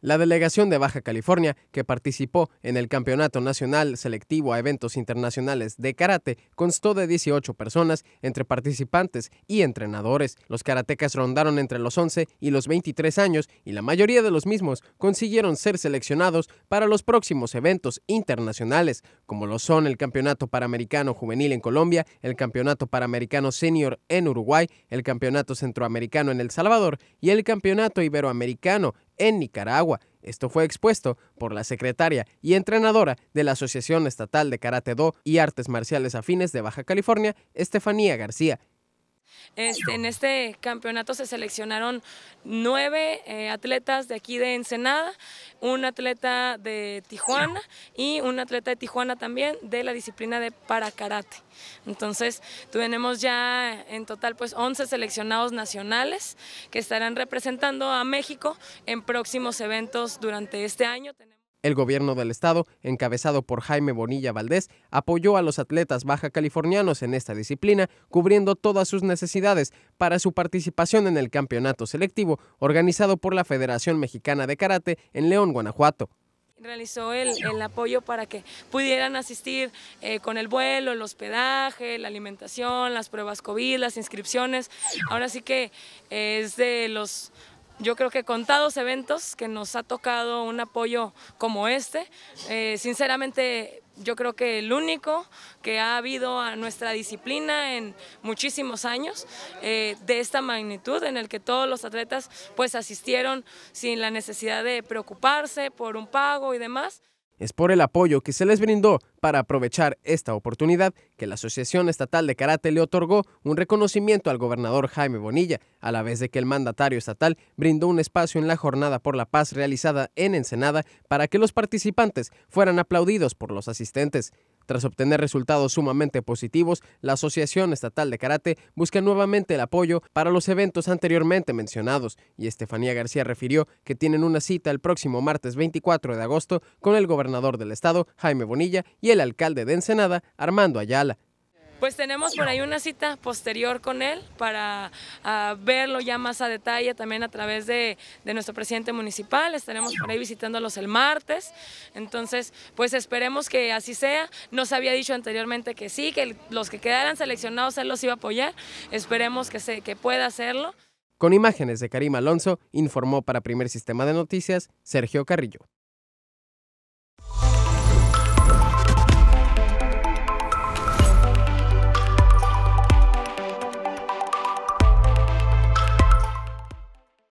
La delegación de Baja California, que participó en el Campeonato Nacional Selectivo a Eventos Internacionales de Karate, constó de 18 personas, entre participantes y entrenadores. Los karatecas rondaron entre los 11 y los 23 años y la mayoría de los mismos consiguieron ser seleccionados para los próximos eventos internacionales, como lo son el Campeonato Panamericano Juvenil en Colombia, el Campeonato Panamericano Senior en Uruguay, el Campeonato Centroamericano en El Salvador y el Campeonato Iberoamericano en Nicaragua. Esto fue expuesto por la secretaria y entrenadora de la Asociación Estatal de Karate Do y Artes Marciales Afines de Baja California, Estefanía García, en este campeonato se seleccionaron nueve eh, atletas de aquí de Ensenada, un atleta de Tijuana y un atleta de Tijuana también de la disciplina de paracarate. Entonces tenemos ya en total pues 11 seleccionados nacionales que estarán representando a México en próximos eventos durante este año. El gobierno del estado, encabezado por Jaime Bonilla Valdés, apoyó a los atletas baja californianos en esta disciplina, cubriendo todas sus necesidades para su participación en el campeonato selectivo organizado por la Federación Mexicana de Karate en León, Guanajuato realizó el, apoyo para que pudieran asistir eh, con el vuelo, el hospedaje, la alimentación, las pruebas COVID, las inscripciones. Ahora sí que es de los yo creo que contados eventos que nos ha tocado un apoyo como este. Eh, sinceramente, yo creo que el único que ha habido a nuestra disciplina en muchísimos años eh, de esta magnitud en el que todos los atletas pues asistieron sin la necesidad de preocuparse por un pago y demás. Es por el apoyo que se les brindó para aprovechar esta oportunidad que la Asociación Estatal de Karate le otorgó un reconocimiento al gobernador Jaime Bonilla, a la vez de que el mandatario estatal brindó un espacio en la Jornada por la Paz realizada en Ensenada para que los participantes fueran aplaudidos por los asistentes. Tras obtener resultados sumamente positivos, la Asociación Estatal de Karate busca nuevamente el apoyo para los eventos anteriormente mencionados y Estefanía García refirió que tienen una cita el próximo martes 24 de agosto con el gobernador del estado, Jaime Bonilla, y el alcalde de Ensenada, Armando Ayala. Pues tenemos por ahí una cita posterior con él para ah, verlo ya más a detalle también a través de, nuestro presidente municipal. Estaremos por ahí visitándolos el martes. Entonces, pues esperemos que así sea. Nos había dicho anteriormente que sí, que los que quedaran seleccionados él los iba a apoyar. Esperemos que, se, que pueda hacerlo. Con imágenes de Karim Alonso, informó para Primer Sistema de Noticias Sergio Carrillo.